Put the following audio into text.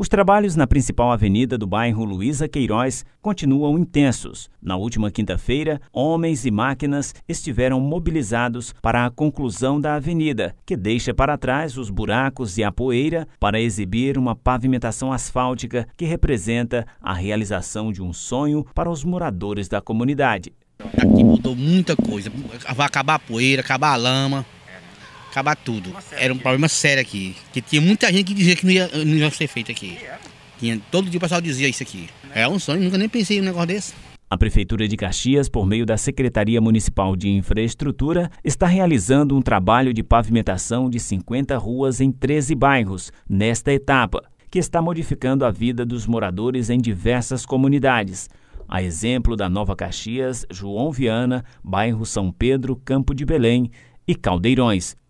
Os trabalhos na principal avenida do bairro Luiza Queiroz continuam intensos. Na última quinta-feira, homens e máquinas estiveram mobilizados para a conclusão da avenida, que deixa para trás os buracos e a poeira para exibir uma pavimentação asfáltica que representa a realização de um sonho para os moradores da comunidade. Aqui mudou muita coisa. Vai acabar a poeira, acabar a lama acabar tudo. Era um problema sério aqui. Que tinha muita gente que dizia que não ia, não ia ser feito aqui. É, né? Tinha, todo dia o pessoal dizia isso aqui. É um sonho, nunca nem pensei em um negócio desse. A Prefeitura de Caxias, por meio da Secretaria Municipal de Infraestrutura, está realizando um trabalho de pavimentação de 50 ruas em 13 bairros, nesta etapa, que está modificando a vida dos moradores em diversas comunidades. A exemplo da Nova Caxias, João Viana, bairro São Pedro, Campo de Belém e Caldeirões.